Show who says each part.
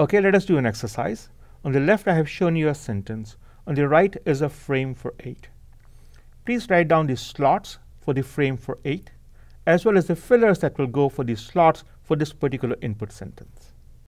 Speaker 1: Okay, let us do an exercise. On the left, I have shown you a sentence. On the right is a frame for 8. Please write down the slots for the frame for 8, as well as the fillers that will go for the slots for this particular input sentence.